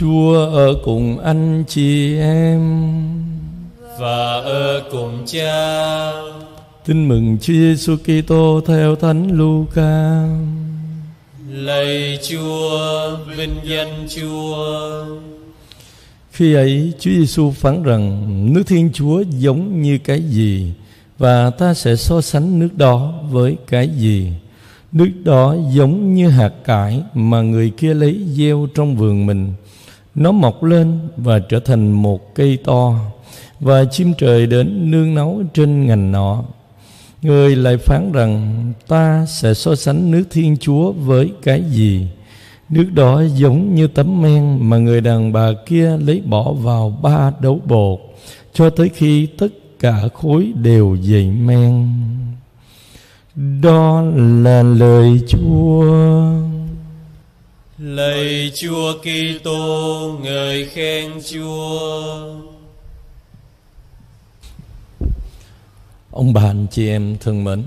Chúa ở cùng anh chị em và ở cùng Cha. Tin mừng Chúa Giêsu Kitô theo Thánh Luca. Lạy Chúa, vinh danh Chúa. Khi ấy Chúa Giêsu phán rằng nước Thiên Chúa giống như cái gì và ta sẽ so sánh nước đó với cái gì. Nước đó giống như hạt cải mà người kia lấy gieo trong vườn mình nó mọc lên và trở thành một cây to và chim trời đến nương nấu trên ngành nọ người lại phán rằng ta sẽ so sánh nước thiên chúa với cái gì nước đó giống như tấm men mà người đàn bà kia lấy bỏ vào ba đấu bột cho tới khi tất cả khối đều dậy men đó là lời chúa Lạy Chúa Kitô, người khen Chúa. Ông bà anh chị em thân mến,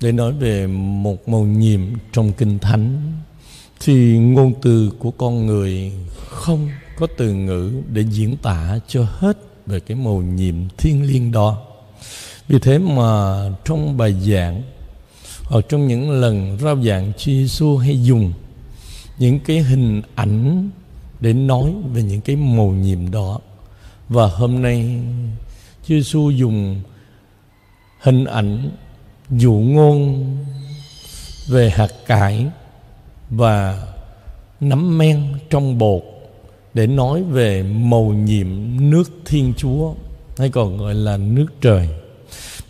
để nói về một màu nhiệm trong Kinh Thánh thì ngôn từ của con người không có từ ngữ để diễn tả cho hết về cái màu nhiệm thiêng liêng đó. Vì thế mà trong bài giảng hoặc trong những lần rao giảng Chúa Giêsu hay dùng những cái hình ảnh để nói về những cái màu nhiệm đó và hôm nay Chúa Giêsu dùng hình ảnh dụ ngôn về hạt cải và nấm men trong bột để nói về màu nhiệm nước Thiên Chúa hay còn gọi là nước trời.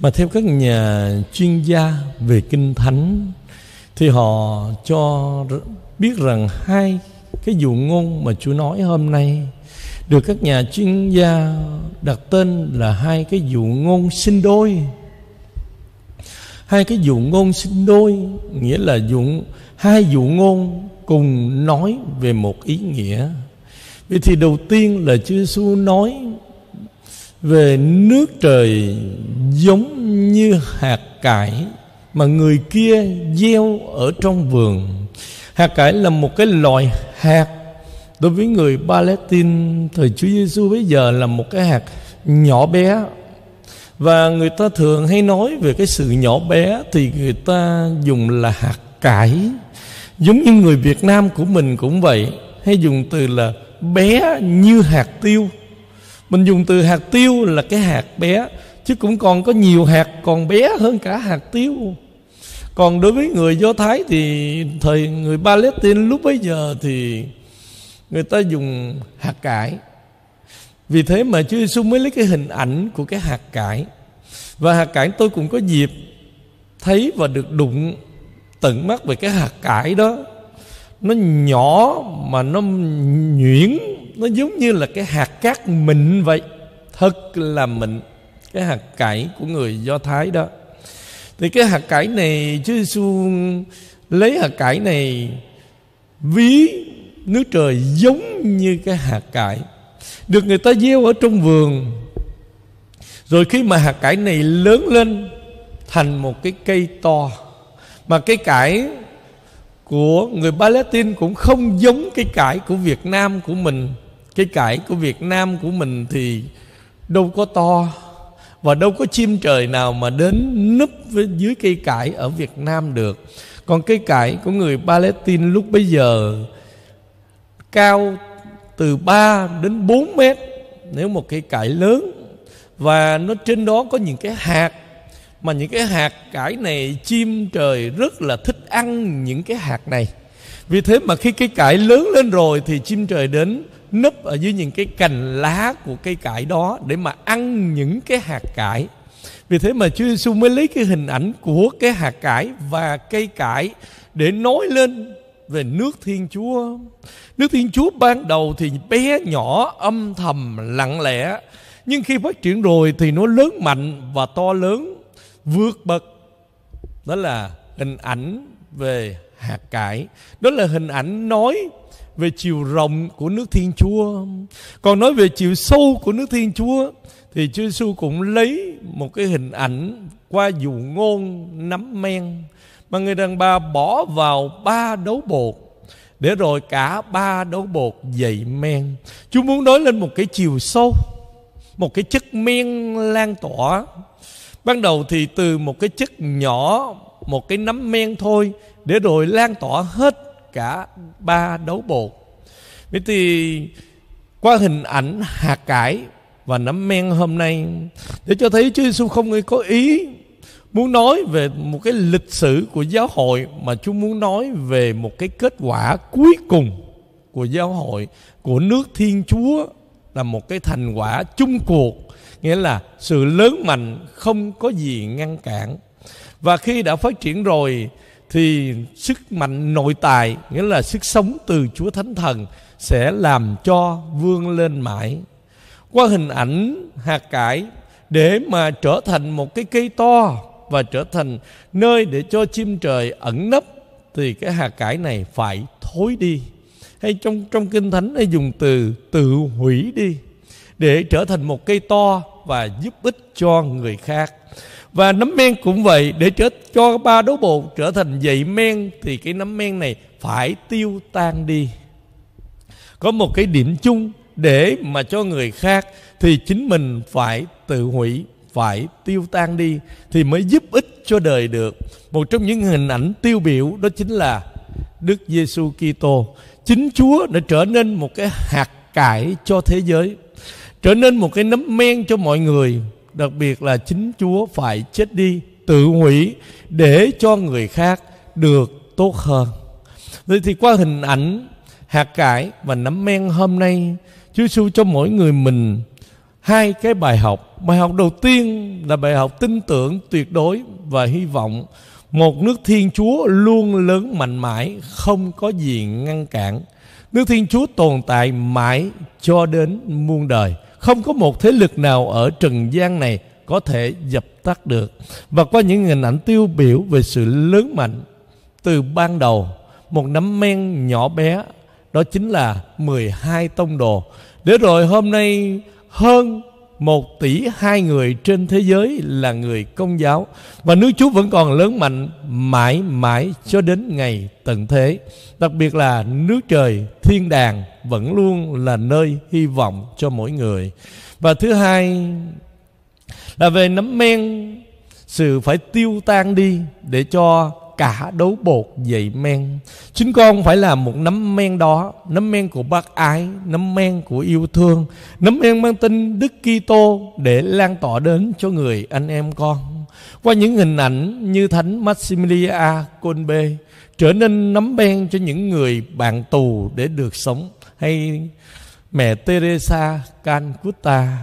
Mà theo các nhà chuyên gia về kinh thánh thì họ cho biết rằng hai cái dụ ngôn mà Chúa nói hôm nay được các nhà chuyên gia đặt tên là hai cái dụ ngôn sinh đôi hai cái dụ ngôn sinh đôi nghĩa là dụ hai dụ ngôn cùng nói về một ý nghĩa vậy thì đầu tiên là Chúa Giêsu nói về nước trời giống như hạt cải mà người kia gieo ở trong vườn hạt cải là một cái loại hạt đối với người Palestine thời Chúa Giêsu bây giờ là một cái hạt nhỏ bé và người ta thường hay nói về cái sự nhỏ bé thì người ta dùng là hạt cải giống như người Việt Nam của mình cũng vậy hay dùng từ là bé như hạt tiêu mình dùng từ hạt tiêu là cái hạt bé chứ cũng còn có nhiều hạt còn bé hơn cả hạt tiêu còn đối với người do thái thì thời người palestine lúc bấy giờ thì người ta dùng hạt cải vì thế mà Chúa Giêsu mới lấy cái hình ảnh của cái hạt cải và hạt cải tôi cũng có dịp thấy và được đụng tận mắt về cái hạt cải đó nó nhỏ mà nó nhuyễn nó giống như là cái hạt cát mịn vậy thật là mịn cái hạt cải của người do thái đó thì cái hạt cải này Chúa Giêsu lấy hạt cải này ví nước trời giống như cái hạt cải được người ta gieo ở trong vườn rồi khi mà hạt cải này lớn lên thành một cái cây to mà cái cải của người Palestine cũng không giống cái cải của Việt Nam của mình cái cải của Việt Nam của mình thì đâu có to và đâu có chim trời nào mà đến núp với dưới cây cải ở Việt Nam được còn cây cải của người Palestine lúc bấy giờ cao từ 3 đến 4 mét nếu một cây cải lớn và nó trên đó có những cái hạt mà những cái hạt cải này chim trời rất là thích ăn những cái hạt này vì thế mà khi cái cải lớn lên rồi thì chim trời đến núp ở dưới những cái cành lá của cây cải đó để mà ăn những cái hạt cải vì thế mà Chúa Giêsu mới lấy cái hình ảnh của cái hạt cải và cây cải để nói lên về nước Thiên Chúa. Nước Thiên Chúa ban đầu thì bé nhỏ, âm thầm, lặng lẽ. Nhưng khi phát triển rồi thì nó lớn mạnh và to lớn, vượt bậc. Đó là hình ảnh về hạt cải đó là hình ảnh nói về chiều rộng của nước thiên chúa còn nói về chiều sâu của nước thiên chúa thì chúa giêsu cũng lấy một cái hình ảnh qua dụ ngôn nắm men mà người đàn bà bỏ vào ba đấu bột để rồi cả ba đấu bột dậy men Chúa muốn nói lên một cái chiều sâu Một cái chất men lan tỏa Ban đầu thì từ một cái chất nhỏ một cái nấm men thôi để rồi lan tỏa hết cả ba đấu bột vậy thì qua hình ảnh hạt cải và nấm men hôm nay để cho thấy Chúa Giêsu không có ý muốn nói về một cái lịch sử của giáo hội mà Chúa muốn nói về một cái kết quả cuối cùng của giáo hội của nước Thiên Chúa là một cái thành quả chung cuộc nghĩa là sự lớn mạnh không có gì ngăn cản và khi đã phát triển rồi thì sức mạnh nội tại nghĩa là sức sống từ Chúa Thánh Thần sẽ làm cho vươn lên mãi qua hình ảnh hạt cải để mà trở thành một cái cây to và trở thành nơi để cho chim trời ẩn nấp thì cái hạt cải này phải thối đi hay trong trong kinh thánh hay dùng từ tự hủy đi để trở thành một cây to và giúp ích cho người khác và nấm men cũng vậy để trở, cho ba đố bột trở thành dậy men thì cái nấm men này phải tiêu tan đi có một cái điểm chung để mà cho người khác thì chính mình phải tự hủy phải tiêu tan đi thì mới giúp ích cho đời được một trong những hình ảnh tiêu biểu đó chính là Đức Giêsu Kitô chính Chúa đã trở nên một cái hạt cải cho thế giới trở nên một cái nấm men cho mọi người đặc biệt là chính Chúa phải chết đi, tự hủy để cho người khác được tốt hơn. Vậy thì qua hình ảnh hạt cải và nấm men hôm nay, Chúa Giêsu cho mỗi người mình hai cái bài học. Bài học đầu tiên là bài học tin tưởng tuyệt đối và hy vọng một nước Thiên Chúa luôn lớn mạnh mãi, không có gì ngăn cản. Nước Thiên Chúa tồn tại mãi cho đến muôn đời không có một thế lực nào ở trần gian này có thể dập tắt được và qua những hình ảnh tiêu biểu về sự lớn mạnh từ ban đầu một nắm men nhỏ bé đó chính là 12 tông đồ để rồi hôm nay hơn một tỷ hai người trên thế giới là người công giáo và nước Chúa vẫn còn lớn mạnh mãi mãi cho đến ngày tận thế. Đặc biệt là nước trời thiên đàng vẫn luôn là nơi hy vọng cho mỗi người. Và thứ hai là về nấm men sự phải tiêu tan đi để cho cả đấu bột dậy men Chính con phải là một nấm men đó Nấm men của bác ái Nấm men của yêu thương Nấm men mang tin Đức Kitô Để lan tỏa đến cho người anh em con Qua những hình ảnh như Thánh Maximilia Kolbe Trở nên nấm men cho những người bạn tù để được sống Hay mẹ Teresa Cancuta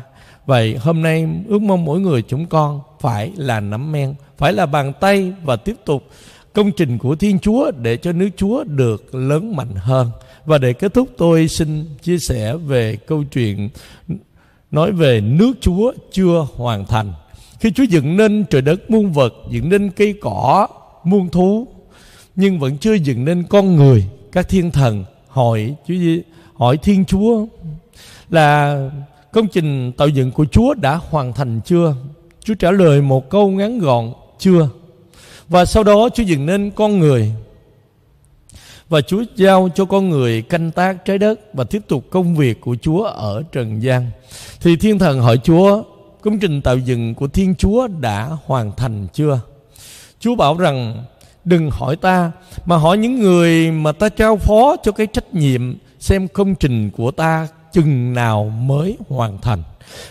Vậy hôm nay ước mong mỗi người chúng con phải là nắm men, phải là bàn tay và tiếp tục công trình của Thiên Chúa để cho nước Chúa được lớn mạnh hơn. Và để kết thúc tôi xin chia sẻ về câu chuyện nói về nước Chúa chưa hoàn thành. Khi Chúa dựng nên trời đất muôn vật, dựng nên cây cỏ, muôn thú, nhưng vẫn chưa dựng nên con người, các thiên thần hỏi Chúa hỏi Thiên Chúa là công trình tạo dựng của Chúa đã hoàn thành chưa? Chúa trả lời một câu ngắn gọn chưa và sau đó Chúa dựng nên con người Và Chúa giao cho con người canh tác trái đất Và tiếp tục công việc của Chúa ở trần gian Thì thiên thần hỏi Chúa Công trình tạo dựng của Thiên Chúa đã hoàn thành chưa? Chúa bảo rằng đừng hỏi ta Mà hỏi những người mà ta trao phó cho cái trách nhiệm Xem công trình của ta chừng nào mới hoàn thành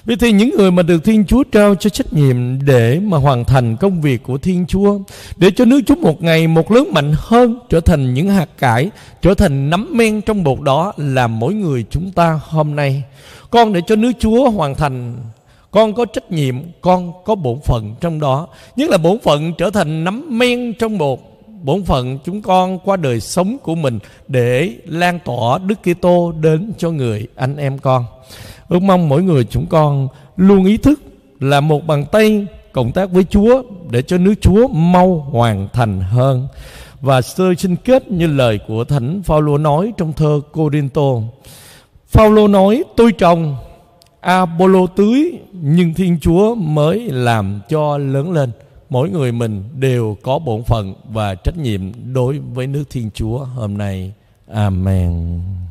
vì thế những người mà được Thiên Chúa trao cho trách nhiệm để mà hoàn thành công việc của Thiên Chúa Để cho nước chúng một ngày một lớn mạnh hơn trở thành những hạt cải Trở thành nắm men trong bột đó là mỗi người chúng ta hôm nay Con để cho nước Chúa hoàn thành con có trách nhiệm, con có bổn phận trong đó Nhất là bổn phận trở thành nắm men trong bột bổn phận chúng con qua đời sống của mình để lan tỏa Đức Kitô đến cho người anh em con. Ước mong mỗi người chúng con luôn ý thức là một bàn tay cộng tác với Chúa để cho nước Chúa mau hoàn thành hơn. Và tôi xin kết như lời của Thánh Phaolô nói trong thơ Corinto. Phaolô nói: "Tôi trồng, Apollo tưới, nhưng Thiên Chúa mới làm cho lớn lên." mỗi người mình đều có bổn phận và trách nhiệm đối với nước Thiên Chúa hôm nay. Amen.